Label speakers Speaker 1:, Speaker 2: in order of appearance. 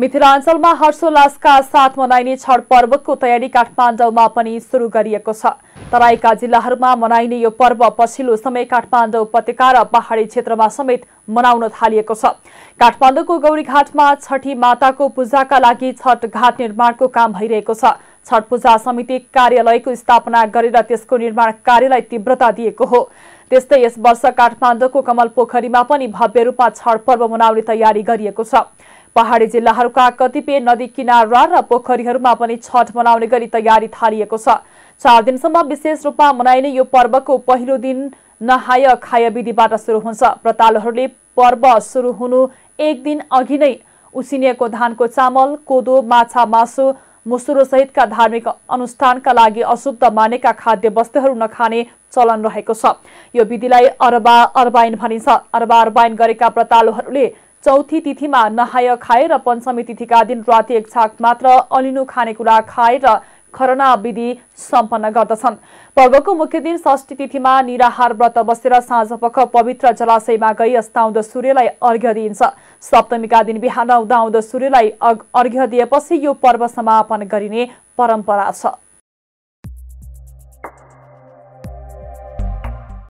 Speaker 1: मिथिलाञ्चलमा हर्षोल्लासका साथ मनाइने छठ पर्वको तयारी काठमाडौँमा पनि सुरु गरिएको छ तराईका जिल्लाहरूमा मनाइने यो पर्व पछिल्लो समय काठमाडौँ उपत्यका र पहाडी क्षेत्रमा समेत मनाउन थालिएको छ काठमाडौँको गौरीघाटमा छठी माताको पूजाका लागि छठ घाट निर्माणको काम भइरहेको छ छठ पूजा समिति कार्यालयको स्थापना गरेर त्यसको निर्माण कार्यलाई तीव्रता दिएको हो त्यस्तै यस वर्ष काठमाडौँको कमल पोखरीमा पनि भव्य रूपमा छठ पर्व मनाउने तयारी गरिएको छ पहाडी जिल्लाहरूका कतिपय नदी किनार र पोखरीहरूमा पनि छठ मनाउने गरी तयारी थालिएको छ चार दिनसम्म विशेष रूपमा मनाइने यो पर्वको पहिलो दिन नहाय खाय विधिबाट सुरु हुन्छ व्रतालुहरूले पर्व सुरु हुनु एक दिन अघि नै उसिनिएको धानको चामल कोदो माछा मासु सहितका धार्मिक अनुष्ठानका लागि अशुद्ध मानेका खाद्य वस्तुहरू नखाने चलन रहेको छ यो विधिलाई अरबा अर्बाइन भनिन्छ अरबा अर्बाइन गरेका व्रतालुहरूले चौथी तिथिमा नहाय खाए र पञ्चमी तिथिका दिन राति एक छाक मात्र अलिनु खानेकुरा खाए र खरना विधि सम्पन्न गर्दछन् पर्वको मुख्य दिन षष्ठी तिथिमा निराहार व्रत बसेर साँझपख पवित्र जलाशयमा गई अस्ताउँदो सूर्यलाई अर्घ्य दिइन्छ सप्तमीका दिन बिहान उदाउँदो सूर्यलाई अर्घ्य दिएपछि यो पर्व समापन गरिने परम्परा छ